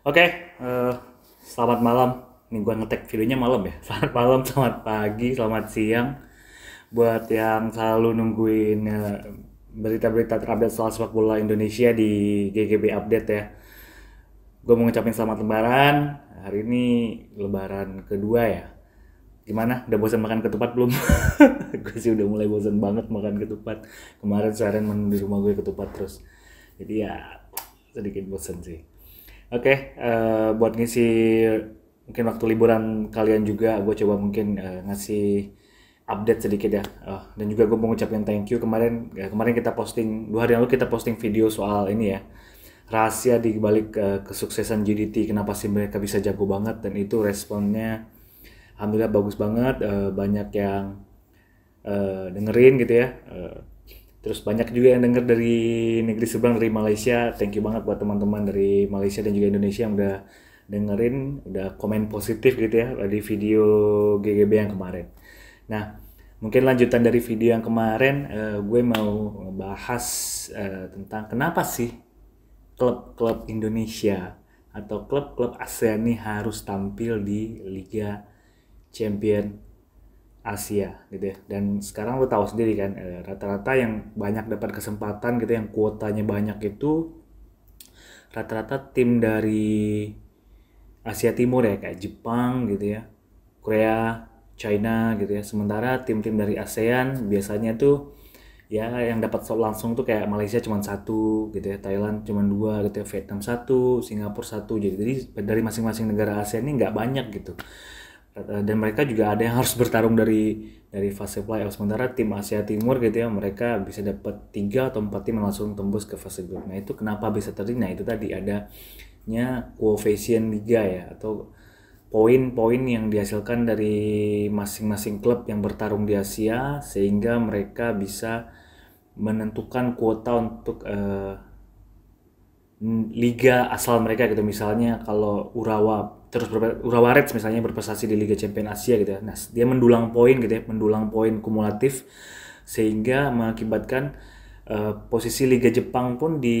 Oke, okay, uh, eh, selamat malam. Nih gua ngetek videonya malam ya. Selamat malam, selamat pagi, selamat siang. Buat yang selalu nungguin eh, berita-berita uh, terupdate soal sepak bola Indonesia di GGB Update ya. Gue mau ngucapin selamat lebaran. Hari ini lebaran kedua ya. Gimana? Udah bosan makan ketupat belum? gue sih udah mulai bosan banget makan ketupat. Kemarin seharian menu di rumah gue ketupat terus. Jadi ya sedikit bosan sih Oke, okay, uh, eh, buat ngisi mungkin waktu liburan kalian juga, gue coba mungkin uh, ngasih update sedikit ya. Uh, dan juga gue mau ngucapin thank you kemarin. Ya, kemarin kita posting dua hari lalu kita posting video soal ini ya rahasia di balik uh, kesuksesan GDT. Kenapa sih mereka bisa jago banget dan itu responnya alhamdulillah bagus banget. Uh, banyak yang uh, dengerin gitu ya. Uh, Terus banyak juga yang denger dari negeri seberang dari Malaysia. Thank you banget buat teman-teman dari Malaysia dan juga Indonesia yang udah dengerin, udah komen positif gitu ya dari video GGB yang kemarin. Nah, mungkin lanjutan dari video yang kemarin, uh, gue mau bahas uh, eh, tentang kenapa sih klub-klub Indonesia atau klub-klub ASEAN ini harus tampil di Liga Champion Asia gitu ya. Dan sekarang lu tahu sendiri kan eh, rata-rata yang banyak dapat kesempatan gitu ya, yang kuotanya banyak itu rata-rata tim dari Asia Timur ya kayak Jepang gitu ya. Korea, China gitu ya. Sementara tim-tim dari ASEAN biasanya tuh ya yang dapat slot langsung tuh kayak Malaysia cuma satu gitu ya Thailand cuma dua gitu ya Vietnam satu Singapura satu jadi dari masing-masing negara ASEAN ini nggak banyak gitu Eh, dan mereka juga ada yang harus bertarung dari dari fase playoff sementara tim Asia Timur gitu ya mereka bisa dapat tiga atau empat tim langsung tembus ke fase grup nah itu kenapa bisa terjadi nah itu tadi adanya coefficient liga ya atau poin-poin yang dihasilkan dari masing-masing klub yang bertarung di Asia sehingga mereka bisa menentukan kuota untuk uh, Mm, liga asal mereka gitu misalnya kalau Urawa terus Urawa Reds misalnya berprestasi di Liga Champion Asia gitu ya. Nah, dia mendulang poin gitu ya, mendulang poin kumulatif sehingga mengakibatkan uh, posisi Liga Jepang pun di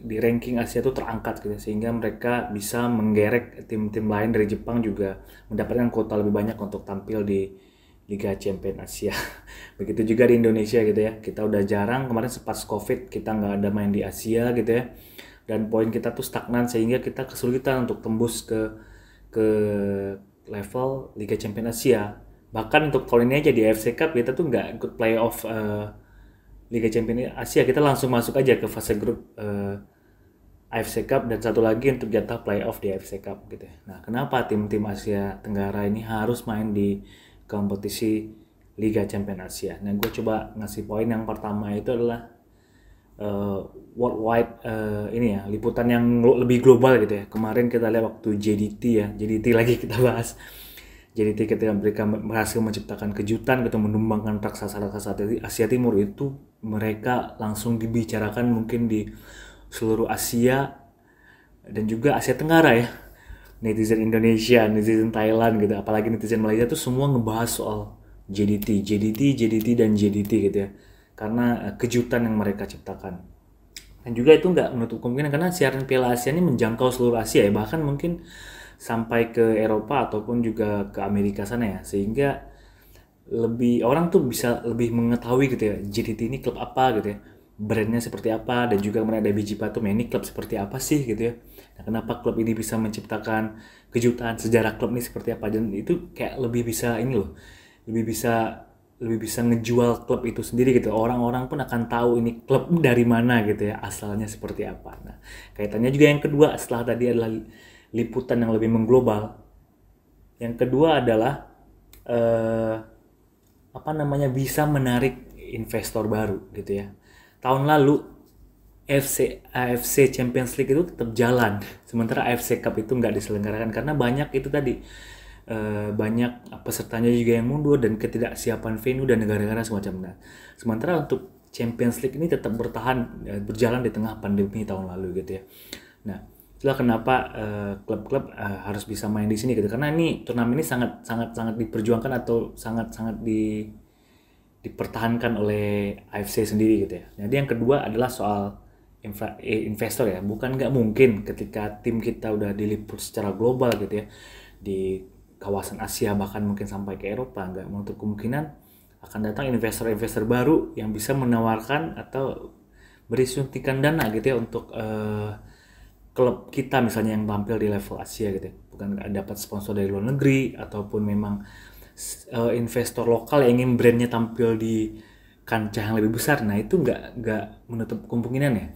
di ranking Asia itu terangkat gitu ya. sehingga mereka bisa menggerek tim-tim lain dari Jepang juga mendapatkan kuota lebih banyak untuk tampil di Liga Champion Asia. Begitu juga di Indonesia gitu ya. Kita udah jarang kemarin sepas COVID kita nggak ada main di Asia gitu ya. Dan poin kita tuh stagnan sehingga kita kesulitan untuk tembus ke ke level Liga Champion Asia. Bahkan untuk tahun ini aja di AFC Cup kita tuh nggak ikut playoff uh, Liga Champion Asia. Kita langsung masuk aja ke fase grup uh, eh, AFC Cup dan satu lagi untuk jatah playoff di AFC Cup gitu. Ya. Nah, kenapa tim-tim Asia Tenggara ini harus main di kompetisi Liga Champions Asia. Nah, gue coba ngasih poin yang pertama itu adalah uh, worldwide uh, ini ya liputan yang lebih global gitu ya. Kemarin kita lihat waktu JDT ya, JDT lagi kita bahas. JDT ketika mereka berhasil menciptakan kejutan gitu menumbangkan raksasa-raksasa Asia Timur itu mereka langsung dibicarakan mungkin di seluruh Asia dan juga Asia Tenggara ya netizen Indonesia, netizen Thailand gitu, apalagi netizen Malaysia tuh semua ngebahas soal JDT, JDT, JDT dan JDT gitu ya. Karena eh, kejutan yang mereka ciptakan. Dan juga itu nggak menutup kemungkinan karena siaran Piala Asia ini menjangkau seluruh Asia ya, bahkan mungkin sampai ke Eropa ataupun juga ke Amerika sana ya. Sehingga lebih orang tuh bisa lebih mengetahui gitu ya, JDT ini klub apa gitu ya brandnya seperti apa dan juga kemarin ada biji patung ya, ini klub seperti apa sih gitu ya nah, kenapa klub ini bisa menciptakan kejutan sejarah klub ini seperti apa dan itu kayak lebih bisa ini loh lebih bisa lebih bisa ngejual klub itu sendiri gitu orang-orang pun akan tahu ini klub dari mana gitu ya asalnya seperti apa nah kaitannya juga yang kedua setelah tadi adalah liputan yang lebih mengglobal yang kedua adalah eh, apa namanya bisa menarik investor baru gitu ya tahun lalu FC AFC eh, Champions League itu tetap jalan sementara AFC Cup itu nggak diselenggarakan karena banyak itu tadi e, banyak pesertanya juga yang mundur dan ketidaksiapan venue dan negara-negara semacamnya sementara untuk Champions League ini tetap bertahan eh, berjalan di tengah pandemi tahun lalu gitu ya nah itulah kenapa klub klub-klub uh, harus bisa main di sini gitu karena ini turnamen ini sangat sangat sangat diperjuangkan atau sangat sangat di dipertahankan oleh AFC sendiri gitu ya. Jadi yang kedua adalah soal infra, eh, investor ya. Bukan nggak mungkin ketika tim kita udah diliput secara global gitu ya di kawasan Asia bahkan mungkin sampai ke Eropa nggak menutup kemungkinan akan datang investor-investor baru yang bisa menawarkan atau beri suntikan dana gitu ya untuk eh, klub kita misalnya yang tampil di level Asia gitu ya. bukan dapat sponsor dari luar negeri ataupun memang uh, investor lokal yang ingin brandnya tampil di kancah yang lebih besar nah itu nggak nggak menutup kemungkinan ya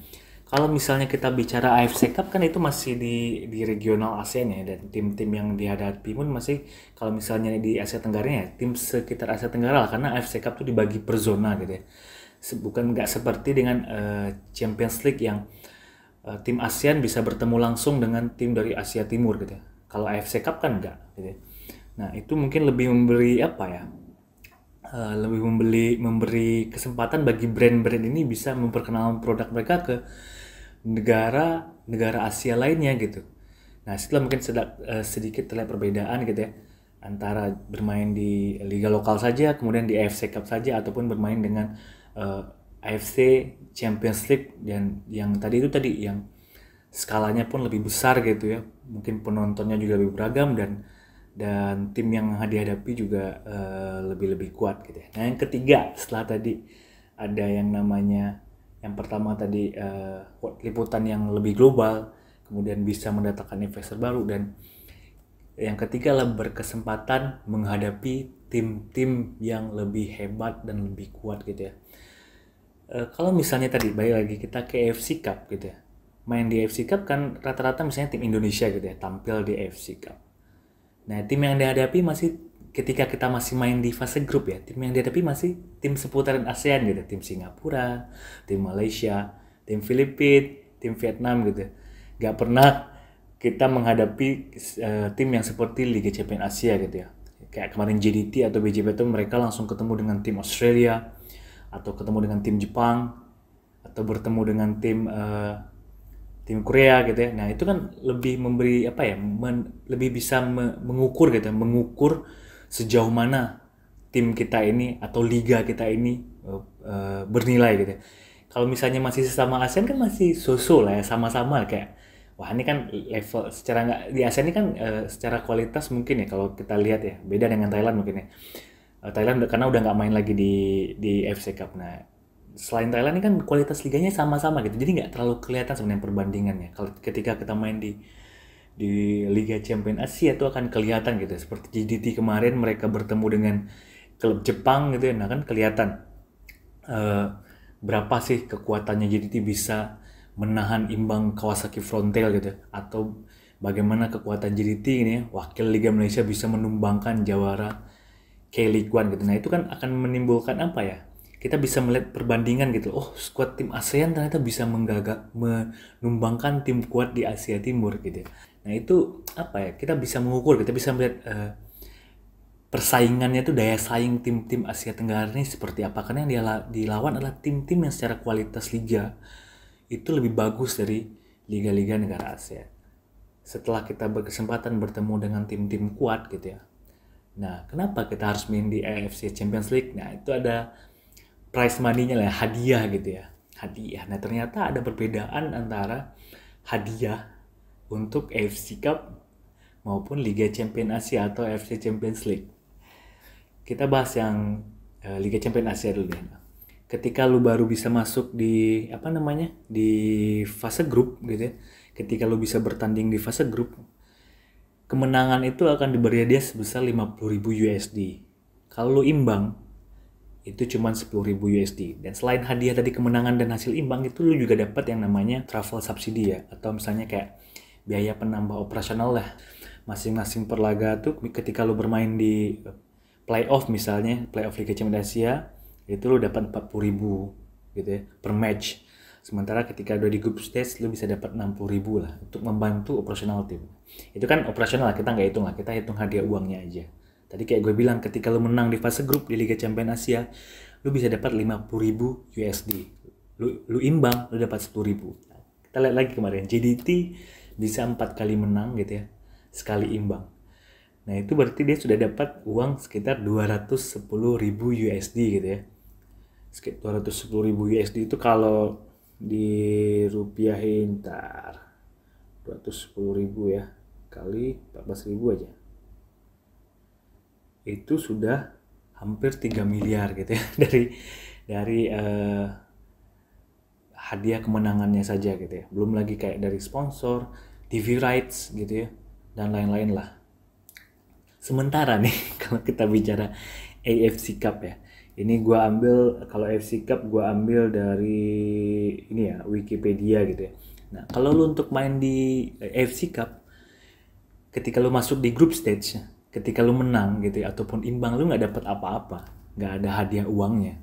kalau misalnya kita bicara AFC Cup kan itu masih di di regional ASEAN ya dan tim-tim yang dihadapi pun masih kalau misalnya di Asia e Tenggara ya tim sekitar Asia e Tenggara lah karena AFC Cup tuh dibagi per zona gitu ya bukan nggak seperti dengan uh, Champions League yang uh, tim ASEAN bisa bertemu langsung dengan tim dari Asia Timur gitu ya kalau AFC Cup kan nggak. gitu ya Nah, itu mungkin lebih memberi apa ya? Uh, lebih membeli memberi kesempatan bagi brand-brand ini bisa memperkenalkan produk mereka ke negara negara Asia lainnya gitu. Nah, setelah mungkin sedak, uh, eh, sedikit terlihat perbedaan gitu ya antara bermain di liga lokal saja, kemudian di AFC Cup saja ataupun bermain dengan uh, eh, AFC Champions League dan yang tadi itu tadi yang skalanya pun lebih besar gitu ya. Mungkin penontonnya juga lebih beragam dan dan tim yang dihadapi juga uh, eh, lebih lebih kuat gitu ya. Nah yang ketiga setelah tadi ada yang namanya yang pertama tadi uh, liputan yang lebih global, kemudian bisa mendatangkan investor baru dan yang ketiga lah berkesempatan menghadapi tim-tim yang lebih hebat dan lebih kuat gitu ya. E, kalau misalnya tadi balik lagi kita ke AFC Cup gitu ya. Main di AFC Cup kan rata-rata misalnya tim Indonesia gitu ya tampil di AFC Cup. Nah, tim yang dihadapi masih ketika kita masih main di fase grup ya, tim yang dihadapi masih tim seputaran ASEAN gitu, tim Singapura, tim Malaysia, tim Filipina, tim Vietnam gitu. Gak pernah kita menghadapi uh, tim yang seperti Liga Champions Asia gitu ya. Kayak kemarin JDT atau BJP itu mereka langsung ketemu dengan tim Australia atau ketemu dengan tim Jepang atau bertemu dengan tim uh, tim Korea gitu ya. Nah itu kan lebih memberi apa ya, men, lebih bisa me, mengukur gitu, ya, mengukur sejauh mana tim kita ini atau liga kita ini uh, bernilai gitu. Ya. Kalau misalnya masih sama ASEAN kan masih sosol lah ya, sama-sama kayak wah ini kan level secara nggak di ASEAN ini kan uh, secara kualitas mungkin ya kalau kita lihat ya beda dengan Thailand mungkin ya. Uh, Thailand karena udah nggak main lagi di di FC Cup. Nah selain Thailand ini kan kualitas liganya sama-sama gitu jadi nggak terlalu kelihatan sebenarnya perbandingannya kalau ketika kita main di di Liga Champion Asia itu akan kelihatan gitu seperti JDT kemarin mereka bertemu dengan klub Jepang gitu ya nah kan kelihatan uh, berapa sih kekuatannya JDT bisa menahan imbang Kawasaki Frontier gitu ya. atau bagaimana kekuatan JDT ini ya, wakil Liga Malaysia bisa menumbangkan jawara K League One gitu nah itu kan akan menimbulkan apa ya kita bisa melihat perbandingan gitu oh skuad tim ASEAN ternyata bisa menggagak menumbangkan tim kuat di Asia Timur gitu ya. nah itu apa ya kita bisa mengukur kita bisa melihat uh, persaingannya itu daya saing tim-tim Asia Tenggara ini seperti apa karena yang dilawan adalah tim-tim yang secara kualitas liga itu lebih bagus dari liga-liga negara Asia Setelah kita berkesempatan bertemu dengan tim-tim kuat gitu ya. Nah, kenapa kita harus main di AFC Champions League? Nah, itu ada price money-nya lah hadiah gitu ya hadiah nah ternyata ada perbedaan antara hadiah untuk AFC Cup maupun Liga Champion Asia atau AFC Champions League kita bahas yang eh, Liga Champion Asia dulu deh ketika lu baru bisa masuk di apa namanya di fase grup gitu ya ketika lu bisa bertanding di fase grup kemenangan itu akan diberi hadiah sebesar 50.000 USD kalau lu imbang itu cuma ribu USD. Dan selain hadiah tadi kemenangan dan hasil imbang itu lu juga dapat yang namanya travel subsidi ya atau misalnya kayak biaya penambah operasional lah. Masing-masing perlaga tuh ketika lu bermain di eh, playoff misalnya, playoff Liga Champions Asia, itu lu dapat ribu gitu ya per match. Sementara ketika udah di group stage lu bisa dapat ribu lah untuk membantu operasional tim. Itu kan operasional lah, kita nggak hitung lah, kita hitung hadiah uangnya aja. Tadi kayak gue bilang ketika lu menang di fase grup di Liga Champions Asia, lu bisa dapat puluh ribu USD. Lu lo imbang, lu dapat sepuluh ribu. Kita lihat lagi kemarin, JDT bisa empat kali menang gitu ya, sekali imbang. Nah itu berarti dia sudah dapat uang sekitar sepuluh ribu USD gitu ya. Sekitar sepuluh ribu USD itu kalau di dirupiahin ntar sepuluh ribu ya kali belas ribu aja itu sudah hampir 3 miliar gitu ya dari dari eh, hadiah kemenangannya saja gitu ya. Belum lagi kayak dari sponsor, TV rights gitu ya dan lain-lain lah. Sementara nih kalau kita bicara AFC Cup ya. Ini gua ambil kalau AFC Cup gua ambil dari ini ya Wikipedia gitu ya. Nah, kalau lu untuk main di AFC Cup ketika lu masuk di group stage ketika lu menang gitu ya, ataupun imbang lu nggak dapat apa-apa nggak ada hadiah uangnya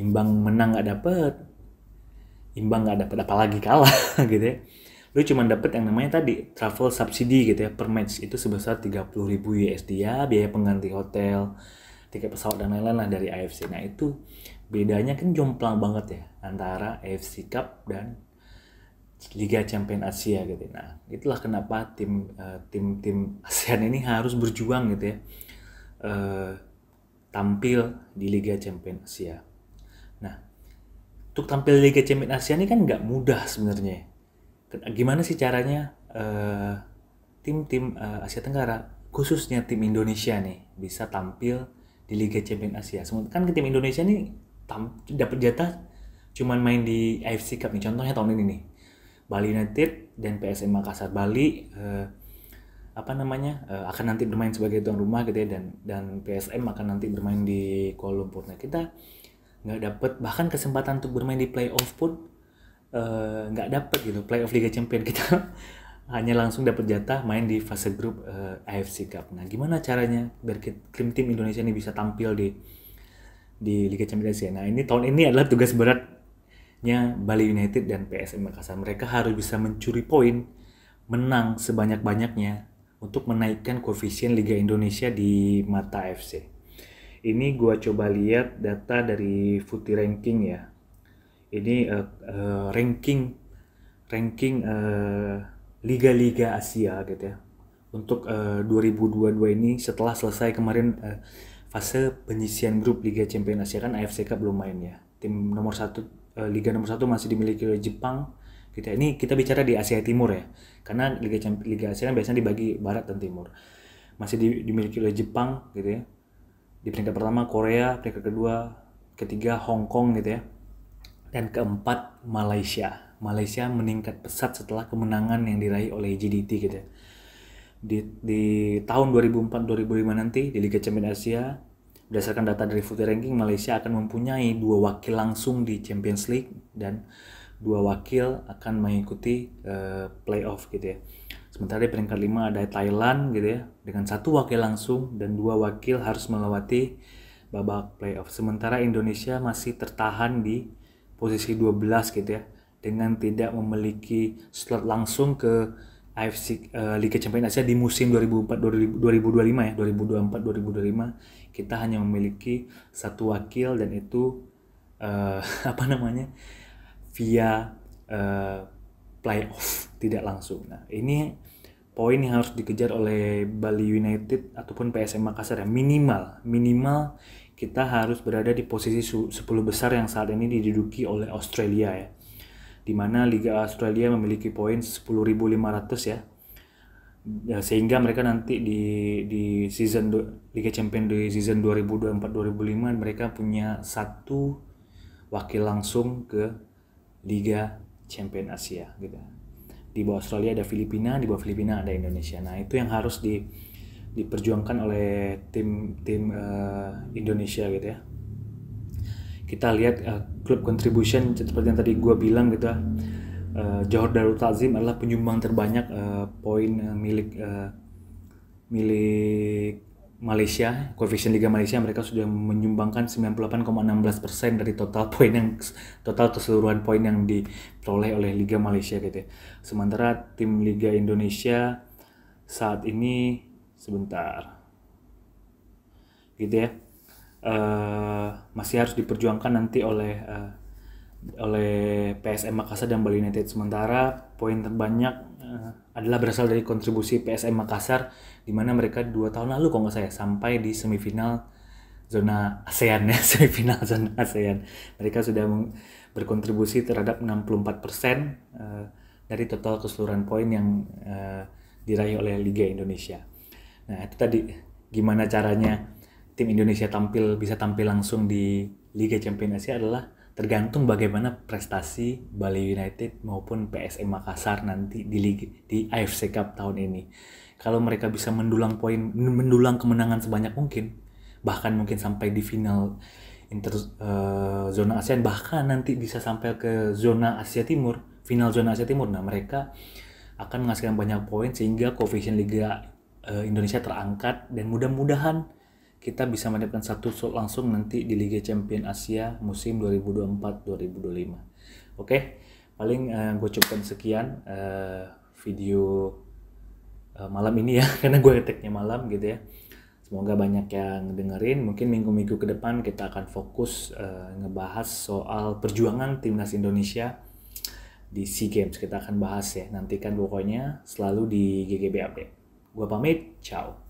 imbang menang nggak dapat imbang nggak dapat apalagi kalah gitu ya lu cuma dapat yang namanya tadi travel subsidi gitu ya per match itu sebesar 30.000 USD ya biaya pengganti hotel tiket pesawat dan lain-lain lah dari AFC nah itu bedanya kan jomplang banget ya antara AFC Cup dan Liga Champion Asia gitu. Nah, itulah kenapa tim eh, tim tim ASEAN ini harus berjuang gitu ya. Uh, tampil di Liga Champion Asia. Nah, untuk tampil di Liga Champion Asia ini kan nggak mudah sebenarnya. Gimana sih caranya eh, tim-tim tim -tim, Asia Tenggara, khususnya tim Indonesia nih, bisa tampil di Liga Champion Asia? Semua kan tim Indonesia tam- dapat jatah cuman main di AFC Cup nih, contohnya tahun ini nih Bali United dan PSM Makassar Bali eh, apa namanya eh, akan nanti bermain sebagai tuan rumah gitu ya dan dan PSM akan nanti bermain di Kuala Lumpur. Nah kita nggak dapet bahkan kesempatan untuk bermain di playoff pun eh, nggak eh, dapet gitu playoff Liga Champions kita hanya langsung dapat jatah main di fase grup uh, eh, AFC Cup. Nah, gimana caranya biar tim tim Indonesia ini bisa tampil di di Liga Champions ya? Nah, ini tahun ini adalah tugas berat nya Bali United dan PSM Makassar. Mereka harus bisa mencuri poin, menang sebanyak-banyaknya untuk menaikkan koefisien Liga Indonesia di mata AFC. Ini gua coba lihat data dari Footy Ranking ya. Ini uh, uh, ranking ranking eh, liga-liga uh, Asia gitu ya. Untuk uh, 2022 ini setelah selesai kemarin uh, fase penyisian grup Liga Champions Asia kan AFC Cup belum main ya. Tim nomor satu Eh, liga nomor satu masih dimiliki oleh Jepang Kita gitu ya. ini kita bicara di Asia Timur ya karena liga liga Asia kan biasanya dibagi barat dan timur masih di, dimiliki oleh Jepang gitu ya di peringkat pertama Korea peringkat kedua ketiga Hong Kong gitu ya dan keempat Malaysia Malaysia meningkat pesat setelah kemenangan yang diraih oleh JDT gitu ya di, di tahun 2004-2005 nanti di Liga Champions Asia Berdasarkan data dari Footy Ranking, Malaysia akan mempunyai dua wakil langsung di Champions League dan dua wakil akan mengikuti uh, playoff gitu ya. Sementara di peringkat 5 ada Thailand gitu ya dengan satu wakil langsung dan dua wakil harus melewati babak playoff. Sementara Indonesia masih tertahan di posisi 12 gitu ya dengan tidak memiliki slot langsung ke AFC uh, eh, Liga Champions Asia di musim 2024 2025 ya 2024 2025 kita hanya memiliki satu wakil dan itu uh, apa namanya via uh, playoff tidak langsung. Nah ini poin yang harus dikejar oleh Bali United ataupun PSM Makassar ya minimal minimal kita harus berada di posisi 10 besar yang saat ini diduduki oleh Australia ya. Di mana Liga Australia memiliki poin 10.500 ya ya, sehingga mereka nanti di di season do, Liga Champions di season 2024-2025 mereka punya satu wakil langsung ke Liga champion Asia gitu. Di bawah Australia ada Filipina, di bawah Filipina ada Indonesia. Nah, itu yang harus di diperjuangkan oleh tim tim uh, Indonesia gitu ya. Kita lihat uh, klub contribution seperti yang tadi gue bilang gitu ya uh, Johor Darul Takzim adalah penyumbang terbanyak uh, poin uh, milik uh, milik Malaysia, koefisien Liga Malaysia mereka sudah menyumbangkan 98,16% dari total poin yang total keseluruhan poin yang diperoleh oleh Liga Malaysia gitu ya. Sementara tim Liga Indonesia saat ini sebentar. Gitu ya. Uh, masih harus diperjuangkan nanti oleh uh, oleh PSM Makassar dan Bali United sementara poin terbanyak uh, adalah berasal dari kontribusi PSM Makassar di mana mereka dua tahun lalu kalau nggak saya sampai di semifinal zona ASEAN ya semifinal zona ASEAN mereka sudah berkontribusi terhadap 64 persen uh, dari total keseluruhan poin yang uh, diraih oleh Liga Indonesia. Nah itu tadi gimana caranya tim Indonesia tampil bisa tampil langsung di Liga Champions Asia adalah tergantung bagaimana prestasi Bali United maupun PSM Makassar nanti di Liga, di AFC Cup tahun ini. Kalau mereka bisa mendulang poin, mendulang kemenangan sebanyak mungkin, bahkan mungkin sampai di final inter uh, zona ASEAN, bahkan nanti bisa sampai ke zona Asia Timur, final zona Asia Timur. Nah, mereka akan menghasilkan banyak poin sehingga koefisien Liga uh, Indonesia terangkat dan mudah-mudahan kita bisa mendapatkan satu slot langsung nanti di Liga Champion Asia musim 2024-2025. Oke, paling uh, eh, gue cukupkan sekian uh, video uh, malam ini ya, karena gue ngeteknya malam gitu ya. Semoga banyak yang dengerin. Mungkin minggu-minggu ke depan kita akan fokus uh, ngebahas soal perjuangan timnas Indonesia di SEA Games. Kita akan bahas ya. Nantikan pokoknya selalu di GGB Update. Gue pamit, ciao.